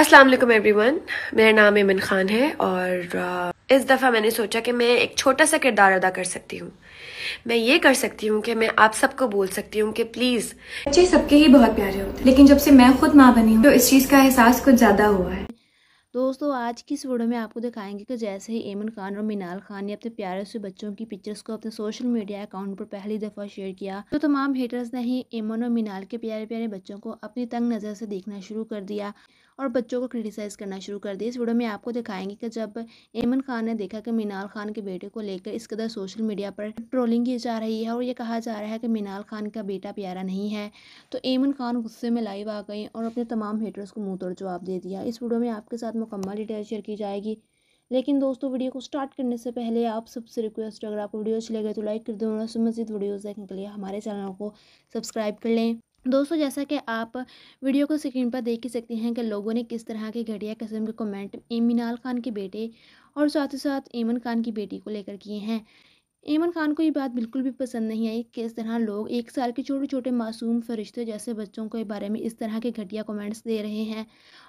अस्सलाम वालेकुम एवरीवन मेरा नाम इमन खान है और इस दफ़ा मैंने सोचा कि मैं एक छोटा सा किरदार अदा कर सकती हूँ मैं ये कर सकती हूँ कि मैं आप सबको बोल सकती हूँ कि प्लीज़ बच्चे सबके ही बहुत प्यारे होते हैं लेकिन जब से मैं खुद माँ बनी हूँ तो इस चीज़ का एहसास कुछ ज़्यादा हुआ है दोस्तों आज की इस वीडियो में आपको दिखाएंगे कि जैसे ही एमन खान और मीनाल खान ने अपने प्यारे से बच्चों की पिक्चर्स को अपने सोशल मीडिया अकाउंट पर पहली दफ़ा शेयर किया तो तमाम हेटर्स ने ही एमन और मीनाल के प्यारे प्यारे बच्चों को अपनी तंग नज़र से देखना शुरू कर दिया और बच्चों को क्रिटिसाइज़ करना शुरू कर दिया इस वीडियो में आपको दिखाएंगे कि जब ऐमन खान ने देखा कि मीनाल खान के बेटे को लेकर इस कदर सोशल मीडिया पर ट्रोलिंग की जा रही है और ये कहा जा रहा है कि मीनाल खान का बेटा प्यारा नहीं है तो ऐमन खान गुस्से में लाइव आ गई और अपने तमाम हेटर्स को मुँह तोड़ जवाब दे दिया इस वीडियो में आपके साथ मुकम्मल डिटेल शेयर की जाएगी लेकिन दोस्तों वीडियो को स्टार्ट करने से पहले आप सबसे रिक्वेस्ट अगर आपको वीडियो अच्छी लगे तो लाइक कर दो और मजीद वीडियोज़ देखने के लिए हमारे चैनल को सब्सक्राइब कर लें दोस्तों जैसा कि आप वीडियो को स्क्रीन पर देख ही सकते हैं कि लोगों ने किस तरह के घटिया कस्म के कमेंट इमिनाल खान के बेटे और साथ ही साथ ईमन खान की बेटी को लेकर किए हैं ऐमन खान को ये बात बिल्कुल भी पसंद नहीं आई कि इस तरह लोग एक साल के छोटे छोटे मासूम फरिश्ते जैसे बच्चों के बारे में इस तरह के घटिया कमेंट्स दे रहे हैं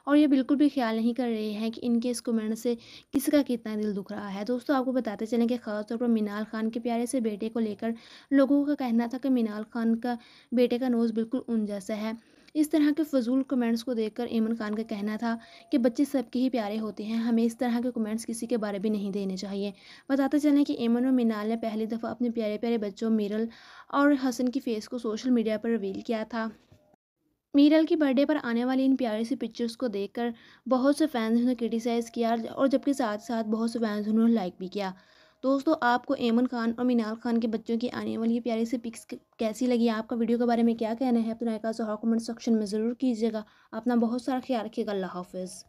और ये बिल्कुल भी ख्याल नहीं कर रहे हैं कि इनके इस कमेंट से किसका कितना दिल दुख रहा है दोस्तों आपको बताते चलें कि ख़ासतौर पर मीनाल खान के प्यारे से बेटे को लेकर लोगों का कहना था कि मीनाल खान का बेटे का नोज़ बिल्कुल उन जैसा है इस तरह के फजूल कमेंट्स को देखकर ऐमन खान का कहना था कि बच्चे सबके ही प्यारे होते हैं हमें इस तरह के कमेंट्स किसी के बारे भी नहीं देने चाहिए बताते चलें कि ऐमन और मीनाल ने पहली दफ़ा अपने प्यारे प्यारे बच्चों मिरल और हसन की फेस को सोशल मीडिया पर रिवील किया था मीरल की बर्थडे पर आने वाली इन प्यारी सी पिक्चर्स को देखकर बहुत से फैंस ने क्रिटिसाइज़ किया और जबकि साथ साथ बहुत से फैंस उन्होंने लाइक भी किया दोस्तों आपको एमन खान और मीनाल खान के बच्चों की आने वाली प्यारी सी पिक्स कैसी लगी आपका वीडियो के बारे में क्या कहना है तो नायका राय हाउ कमेंट सेक्शन में ज़रूर कीजिएगा अपना बहुत सारा ख्याल रखिएगा अल्लाह हाफिज़